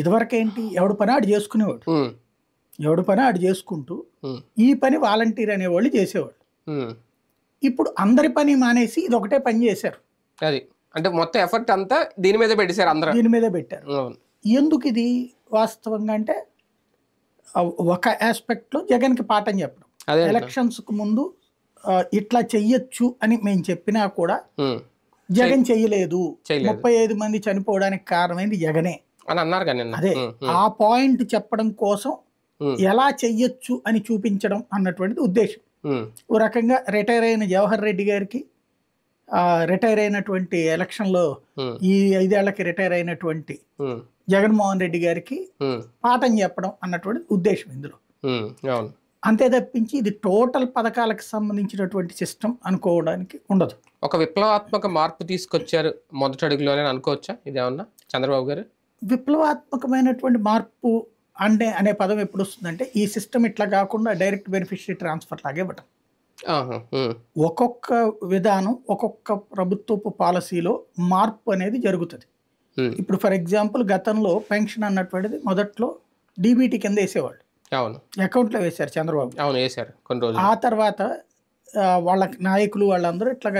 ఇదివరకేంటి ఎవడు పని ఆడు చేసుకునేవాడు ఎవడు పని ఆడు చేసుకుంటూ ఈ పని వాలంటీర్ అనేవాళ్ళు చేసేవాడు ఇప్పుడు అందరి పని మానేసి ఇది ఒకటే పని చేశారు అది అంటే మొత్తం ఎఫర్ట్ అంతా దీని మీద పెట్టేశారు అందరూ దీని మీద పెట్టారు ఎందుకు ఇది వాస్తవంగా అంటే ఒక ఆస్పెక్ట్లో జగన్కి పాఠం చెప్పడం ఎలక్షన్స్కు ముందు ఇట్లా చెయ్యొచ్చు అని మేము చెప్పినా కూడా జగన్ చెయ్యలేదు ముప్పై ఐదు మంది చనిపోవడానికి కారణమైంది జగనే అని అన్నారు కానీ అదే ఆ పాయింట్ చెప్పడం కోసం ఎలా చెయ్యొచ్చు అని చూపించడం అన్నటువంటిది ఉద్దేశం ఓ రకంగా రిటైర్ అయిన జవహర్ రెడ్డి గారికి రిటైర్ అయినటువంటి ఎలక్షన్లో ఈ ఐదేళ్లకి రిటైర్ అయినటువంటి జగన్మోహన్ రెడ్డి గారికి పాఠం చెప్పడం అన్నటువంటి ఉద్దేశం ఇందులో అంతే తప్పించి ఇది టోటల్ పథకాలకు సంబంధించినటువంటి సిస్టమ్ అనుకోవడానికి ఉండదు ఒక విప్లవాత్మక మార్పు తీసుకొచ్చారు మొదటి అడుగులోనే అనుకోవచ్చా ఇదేమన్నా చంద్రబాబు గారు విప్లవాత్మకమైనటువంటి మార్పు అంటే అనే పదం ఎప్పుడు వస్తుందంటే ఈ సిస్టమ్ ఇట్లా కాకుండా డైరెక్ట్ బెనిఫిషరీ ట్రాన్స్ఫర్ లాగే ఇవ్వటం ఒక్కొక్క విధానం ఒక్కొక్క ప్రభుత్వపు పాలసీలో మార్పు అనేది జరుగుతుంది ఇప్పుడు ఫర్ ఎగ్జాంపుల్ గతంలో పెన్షన్ అన్నటువంటిది మొదట్లో డీబీటీ కింద వేసేవాళ్ళు అవును అకౌంట్లో వేశారు చంద్రబాబు అవును వేశారు కొన్ని రోజులు ఆ తర్వాత వాళ్ళ నాయకులు వాళ్ళందరూ ఇట్లా